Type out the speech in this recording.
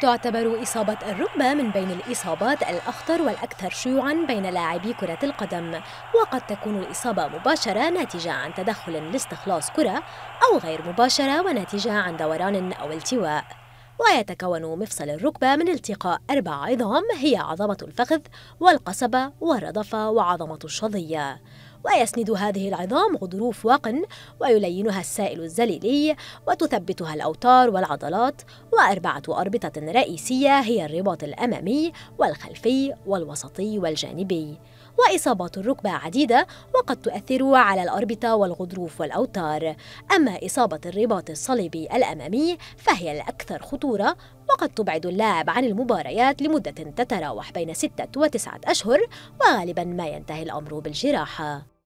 تعتبر إصابة الركبة من بين الإصابات الأخطر والأكثر شيوعاً بين لاعبي كرة القدم، وقد تكون الإصابة مباشرة ناتجة عن تدخل لاستخلاص كرة أو غير مباشرة وناتجة عن دوران أو التواء. ويتكون مفصل الركبة من التقاء أربع عظام هي عظمة الفخذ والقصبة والردفة وعظمة الشظية ويسند هذه العظام غضروف وقن ويلينها السائل الزليلي وتثبتها الأوتار والعضلات وأربعة أربطة رئيسية هي الرباط الأمامي والخلفي والوسطي والجانبي وإصابات الركبة عديدة وقد تؤثر على الأربطة والغضروف والأوتار أما إصابة الرباط الصليبي الأمامي فهي الأكثر خطورة فقد تبعد اللاعب عن المباريات لمدة تتراوح بين ستة وتسعة أشهر وغالبا ما ينتهي الأمر بالجراحة